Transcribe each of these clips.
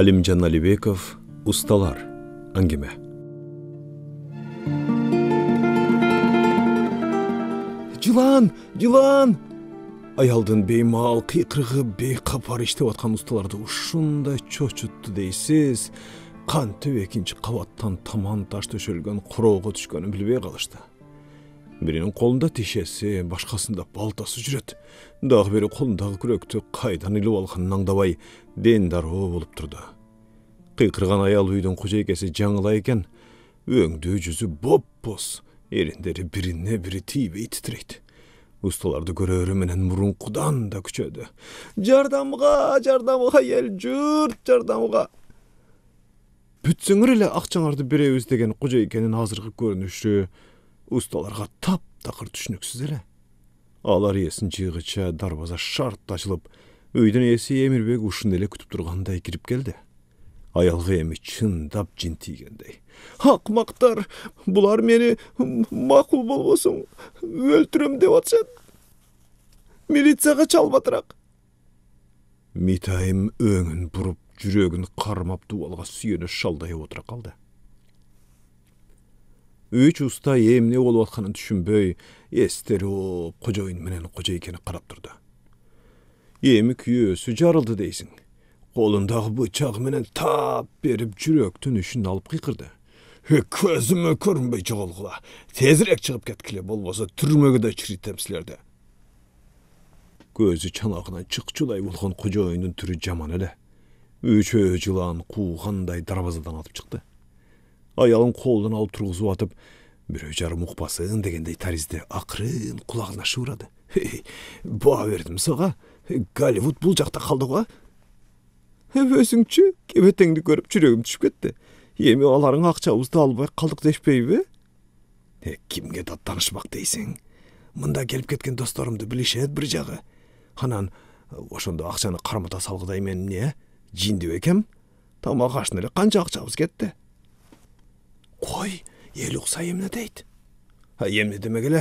Alimcan Alibekov Ustalar Angime жылан жылан аялдын беймаал кыйкырыгы бейкапар иштеп аткан усталарды ушундай чочутту дейсиз кантип экинчи кабаттан таман таш төшөлгөн короого түшкөнүн билбей калышты биринин колунда тишеси башкасында балтасы жүрөт дагы бири колундагы күрөктү кайдан илип алганын аңдабай дендароо болуп турду кыйкырган аял үйдүн кожейкеси жаңыла экен өңдүү жүзү бопбоз эриндери бирине бири тийбей титирейт усталарды көрөрү менен мурункудан да күчөдү жардамга жардамга эл журт жардамга бүтсөңөр эле акчаңарды беребиз деген кожойкенин азыркы көрүнүшү ұсталарға тап тақыр әлі алар есін жыйгыча дарбаза шарт ачылып үйдүн ээси эмирбек ұшын эле күтіп тұрғандай кіріп келді аялғы емі чындап жин тийгендей акмактар бұлар мені макул болбосоң өлтүрөм деп атышат милицияға чал батырақ митайым өңін бұрып жүрегін қармап дубалга сүйені шалдай отыра қалды үч уста эмне болуп атканын түшүнбөй эстери ооп кожоюн менен кожойкени карап турду эми күйөөсү жарылды дейсиң колундагы бычагы менен тап берип жүрөктүн үшүн алып кыйкырды көзүмө көрүнбөй жоголгула тезирээк чыгып кеткиле болбосо түрмөгө да чиритем силерди көзү чанагынан чыкчулай болгон кожоюндун түрү жаман эле үчөө жылан куугандай дарбазадан атып чыкты аялын колунан алып тургузуп атып бирөө жарым укпасын дегендей таризде акырын кулагына шыбырады баа бердим сага голливуд бул жакта калды го өзүңчү кебетеңди көрүп жүрөгүм түшүп кетти эми аларың акчабызды албай калдык дешпейби кимге даттанышмак танышмақ дейсиң мында келип кеткен досторумду билишет бир жагы анан ошондо акчаны кармата салгыдай мен эмне жинди бекем тамак ашына эле канча акчабыз кетти қой ел ұқса емні дейді емне демегеле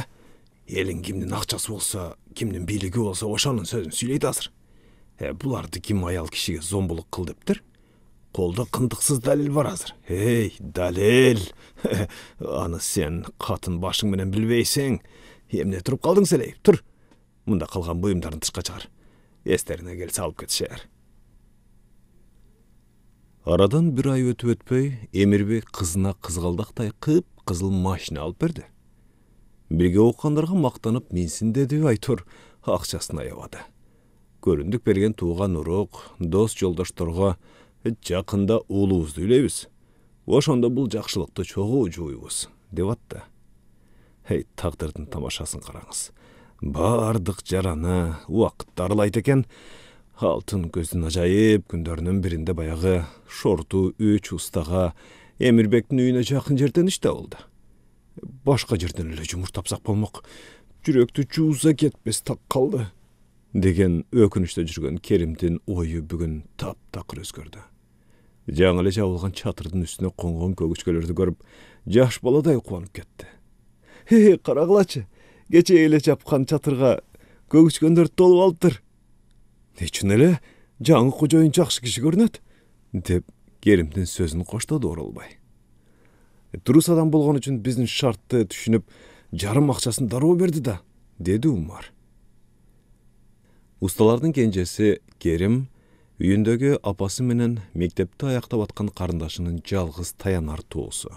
елің кімнің ақшасы болса кімнің билігі болса ошаның сөзін сөйлейді азыр ә, бұларды кім аял кішіге зомбылық қыл дептір қолда қындықсыз дәлел бар азыр ей дәлел аны сен қатын башың менен білбейсің емне тұрып қалдың сәлей, тұр мұнда қалған бұйымдарын тышқа шығар естеріне келсе алып кетші арадан бір ай өтіп өтпей эмирбек қызына қызғалдақтай қып-қызыл машина алып берді. берди бирге мақтанып мактанып менсиндеди айтор ақшасын аябады Көріндік берген туған урук дос жолдошторго жақында уулубузду үйлөйбүз ошондо бул жакшылыкты чогуу жуйбуз деп атты эй тагдырдын тамашасын қараңыз баардык жараны убакыт аралайт алтын көздүн ажайып күндөрүнүн биринде баягы шорту үч устага эмирбектин үйүнө жакын жерден иш табылды башка жерден эле жумуш тапсак болмок жүрөктү жууза кетпес так калды деген өкүнүчтө жүргөн керимдин ою бүгүн таптакыр өзгөрдү жаңы эле жабылган чатырдын үстүнө конгон көгүчкөлөрдү көрүп жаш баладай кубанып кетти э карагылачы кечээ эле жапкан чатырга көгүчкөндөр толуп алыптыр әлі, жаңы кожоюн жакшы киши көрүнөт деп керимдин сөзүн коштоду оролбай турус адам болгон үчүн биздин шартты түшүнүп жарым акчасын дароо берди да деди умар усталардын кенжеси керим үйүндөгү апасы менен мектепті аяктап аткан карындашынын жалгыз таянар тоосу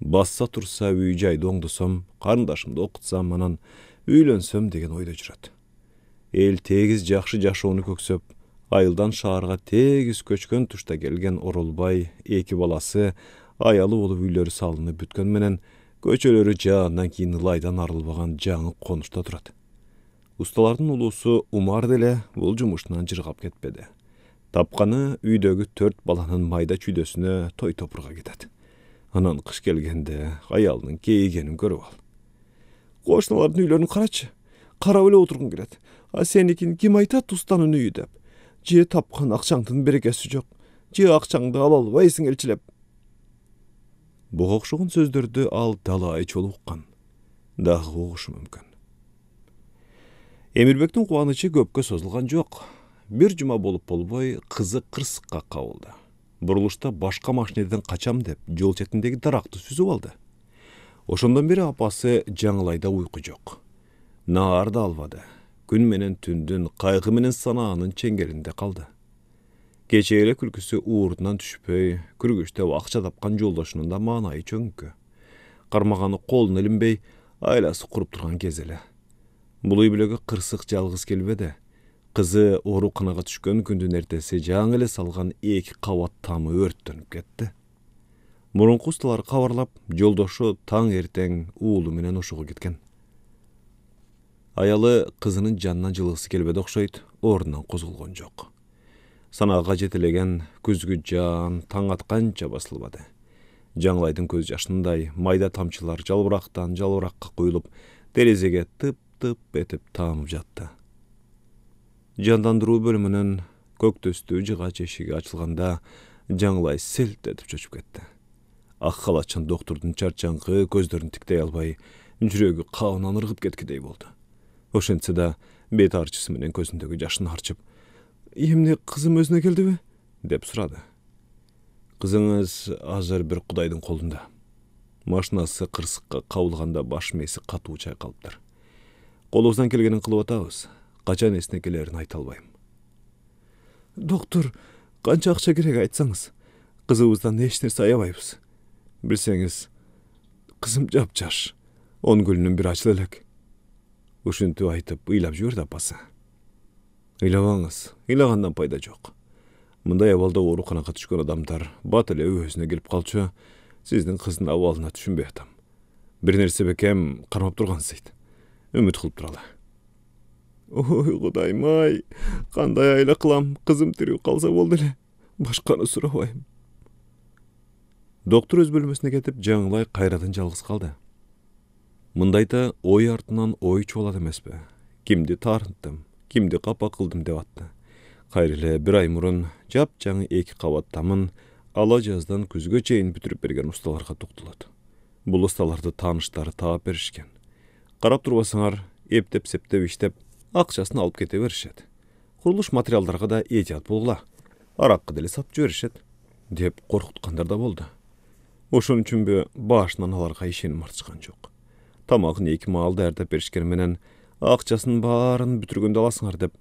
басса турса үй жайды оңдосом карындашымды окутсам анан үйлөнсөм деген ойдо жүрөт эл тегиз жакшы жашоону көксөп айылдан шаарга тегиз көчкөн тушта келген оролбай эки баласы аялы болуп үйлөрү салынып бүткөн менен көчөлөрү жаандан кийин ылайдан арылбаган жаңы конушта турат усталардын улуусу умар деле бул жумушунан жыргап кетпеди тапканы үйдөгү төрт баланын майда чүйдөсүнө той топурга кетет анан кыш келгенде аялынын кейигенин көрүп ал кошуналардын үйлөрүн карачы қарап эле отургуң келет а сеникин ким айтат устанын үйү деп же тапкан акчаңдын берекеси жок же акчаңды ала албайсың элчилеп буга окшогон сөздөрдү ал далай жолу уккан дагы угушу мүмкүн эмирбектин кубанычы көпкө созулган жок бир жума болуп болбой кызы кырсыкка кабылды бурулушта башка машинеден качам деп жол четиндеги даракты сүзүп алды ошондон бери апасы жаңылайда уйку жок Наар да албады. Күн менен түндүн кайгы менен санаанын чеңгелинде калды. кечээ эле күлкүсү уурдунан түшпөй күргүчтөп акча тапкан жолдошунун да маанайы чөңкү кармаганы колуна илинбей айласы куруп турган кези эле бул үй бүлөгө кырсык жалгыз келбеди кызы ооруканага түшкөн күндүн эртеси жаңы эле салган эки кабат тамы өрттөнүп кетти мурунку усталар кабарлап жолдошу таң эртең уулу менен ошого кеткен аялы кызынын жанынан жылгысы келбеді окшойт ордунан козголгон жок санаага жетелеген күзгү жаан таң атканча басылбады жаңылайдын көз жашындай майда тамчылар жалбырактан жалбыракка куюлуп терезеге тып тып этип таамып жатты жандандыруу бөлүмүнүн көк төстүү жыгач эшиги ачылганда жаңылай селт этип чочуп кетти ак халатчан доктурдун чарчаңкы көздөрүн тиктей албай жүрөгү кабынан ыргып кеткидей болду ошентсе да бет арчысы менен көзүндөгү жашын арчып эмне кызым өзүнө келдиби деп сурады кызыңыз азыр бир кудайдын колунда машинасы кырсыкка кабылганда баш мээси катуу чайкалыптыр колубуздан келгенин кылып атабыз качан эсине келерин айта албайм доктор канча акча керек айтсаңыз кызыбыздан эч нерсе аябайбыз билсеңиз кызым жапжаш он күнүнүн бир ачыла элек ушинтип айтып ыйлап жиберди апасы ыйлабаңыз ыйлагандан пайда жок мындай абалда ооруканага түшкөн адамдар бат эле өбөсүнө келип калчу сиздин кыздын абалына түшүнбөй атам бир нерсе бекем кармап тургансыйт үмүт кылып туралы ой кудайым ай кандай айла кылам кызым тирүү калса болду эле башканы сурабайм доктор өз бөлмөсүнө кетип жаңылай кайрадан жалгыз калды мындайда ой артынан ой эмес эмеспи кимди таарынттым кимди капа кылдым деп атты кайра эле бир ай мурун жап жаңы эки кабат тамын ала жаздан күзгө чейин бүтүрүп берген усталарга токтолот бул усталарды тааныштары таап беришкен карап турбасаңар эптеп септеп иштеп акчасын алып кете беришет курулуш материалдарга да этият болгула аракы деле сатып жиберишет деп коркуткандар да болду ошон үчүнбү башынан аларга ишеним артышкан жок тамағын екі маал дәрдеп менен ақшасын барын бүтүргөндө аласыңар деп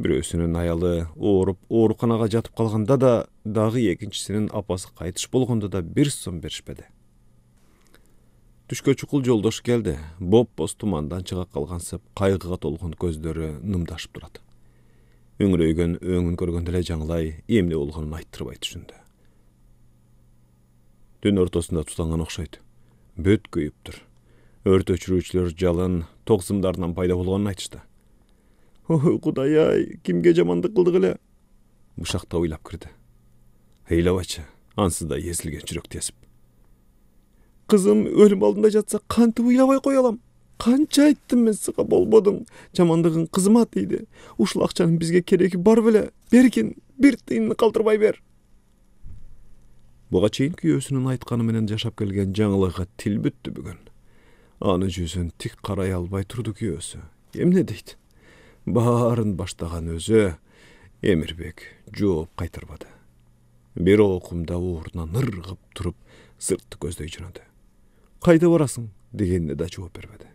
бирөөсүнүн аялы ооруп ооруканага жатып қалғанда да дагы экинчисинин апасы қайтыш болгондо да бир сом беришпеди түшкө чукул жолдош келди боппоз тумандан чыга калгансып кайгыга толгон көздөрү нымдашып турат үңүрөйгөн өңін көргөндө эле жаңылай эмне болгонун айттырбай түшүндү түн ортосунда тутанган окшойт бүт күйүптүр өрт өчүрүүчүлөр жалын сымдарынан пайда болгонун айтышты ой кудай ай кимге жамандык кылдык эле бышакты ойлап кирди ыйлабайчы ансыз да эзилген жүрөк тесип кызым өлүм алдында жатса кантип ыйлабай кое алам канча айттым мен сага болбодуң жамандыгың кызыма тийди ушул акчанын бизге кереги бар беле бергин бир тыйынын калтырбай бер буга чейин күйөөсүнүн айтканы менен жашап келген жаңылыгы тил бүттү бүгүн аны жүзін тік қарай албай тұрды күйөөсү эмне дейт баарын баштаган өзі, эмирбек жооп кайтарбады бир оқымда ордунан ыргып туруп сыртты көздөй жөнөдү кайда барасың дегенде да жооп бербеди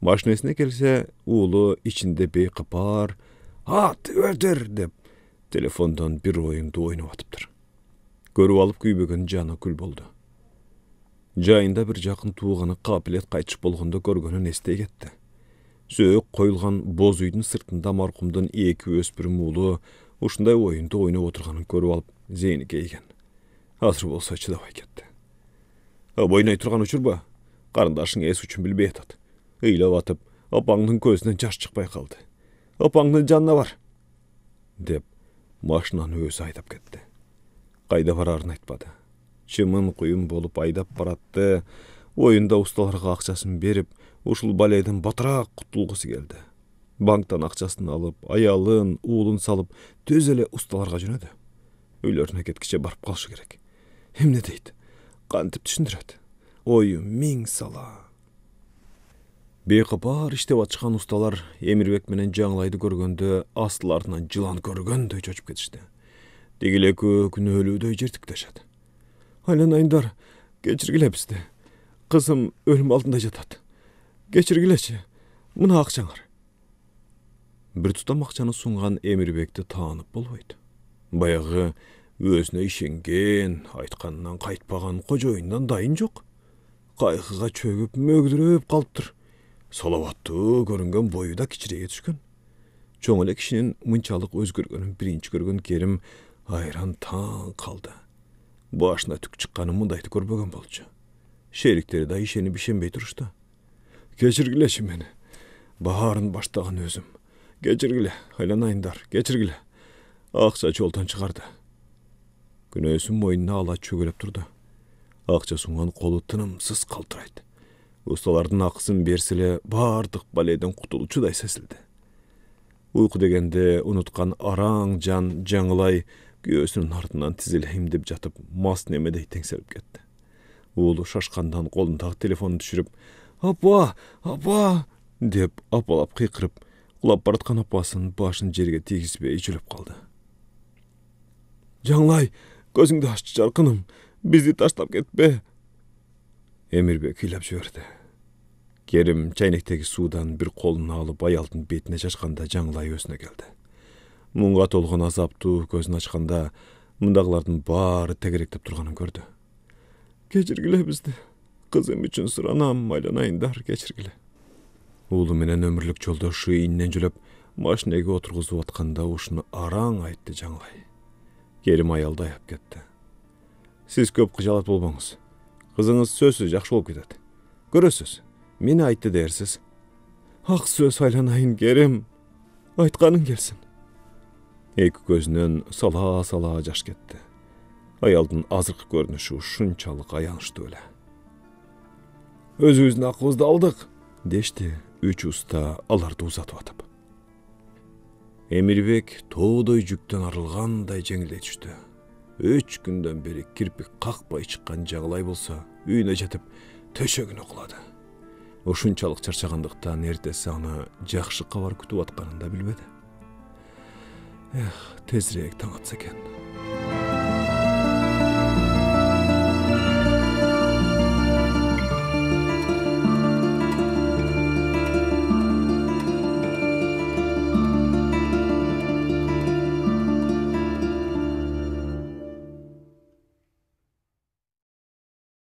машинесине келсе уулу ичинде бейкапар ат өлтүр деп Телефондан бир ойынды ойноп атыптыр көрүп алып күйбөгөн жаны күл болду жайында бір жақын туғаны қапілет қайтыш болғанды көргенін есте кетті сөк қойылған боз үйдің сыртында марқұмдың екі өспірім ұлы ушундай ойынды ойнап отырғанын көріп алып зейіні кейген азыр болса чыдабай кетті ойнай тұрған учур ба қарындашың эс үшін билбей атат ыйлап атып апаңның көзінен жаш шықпай қалды. апаңның жанына бар деп машинаны өзү айдап кетті. қайда барарын айтпады чымын куюн болып айдап баратты ойында ұсталарға ақшасын беріп, ушул баледен батырақ кутулгусу келді. банктан ақшасын алып аялын уулун салып төз эле усталарга жөнөдү үйлөрүнө кеткиче барып калышы керек эмне дейт кантип түшүндүрөт ою миң сала бейкапар иштеп атышкан усталар эмирбек менен жаңылайды көргөндө астыларынан жылан көргөндөй чочуп кетишти экөө күнөөлүүдөй жыртиктешет айланайындар кечиргиле бизди Кызым өлім алдында жатат. кечиргилечи мына акчаңар бир Бір тұтам ақшаны эмирбекти таанып болбойды. Баяғы өзіне ішенген, айтқанынан қайтпаған кожоюндан дайын жоқ. Қайқыға чөгіп, мөгдіріп қалыптыр. Салаватты көрінген бою да түшкөн чоң эле кишинин мынчалык өзгергенін бірінші көрген керім айран таң қалды башына түк чыкканын мындайды көрбөгөн болчу шериктери да ишенип ишенбей турушту кечиргилечи мени баарын баштаган өзүм кечиргиле айланайындар кечиргиле акча чолтон чыгарды күнөөсүн мойнуна ала чөгөлөп турду акча сунган колу тынымсыз калтырайт усталардын акысын берсе эле баардык баледен кутулчудай сезилди уйку дегенде унуткан араң жан жаңылай күйөөсүнүн артынан тизиле деп жатып мас немедей теңселип кетти уулу шашкандан колундагы телефонун түшүрүп апа апа деп апалап кыйкырып кулап бараткан апасынын башын жерге тийгизбей жүлүп калды жаңлай көзүңдү аччы жаркыным бизди таштап кетпе эмирбек ыйлап жиберди керим чайнектеги суудан бир колуна алып аялдын бетине чачканда жаңлай өзүнө келди мұңға толған азаптуу көзүн ашқанда мындагылардын бары тегеректеп турганын көрді. кечиргиле бізді қызым үчүн суранам майланайындар кечиргиле уулу менен өмүрлүк жолдошу иннен жүлөп машинеге отургузуп атканда ушуну араң айтты жаңылай керим аялды аяп кетти сиз көп қыжалат болбоңуз қызыңыз сөзсүз жақсы болып кетеді көресіз мени айтты дерсіз ак сөз айланайын керем айтқаның келсін эки көзүнөн сала сала жаш кетти аялдын азыркы көрүнүшү ушунчалык аянычтуу эле өзүбүздүн акыбызды алдык дешти үч уста аларды узатып атып эмирбек тоодой жүктөн арылгандай жеңилдей түштү үч күндөн бери кирпик какпай чыккан жағылай болсо үйүнө жетип төшөгүнө кулады ушунчалык чарчагандыктан эртеси аны жакшы кабар күтүп атканын да билбеди Эх, тэсрэг тооцог юм.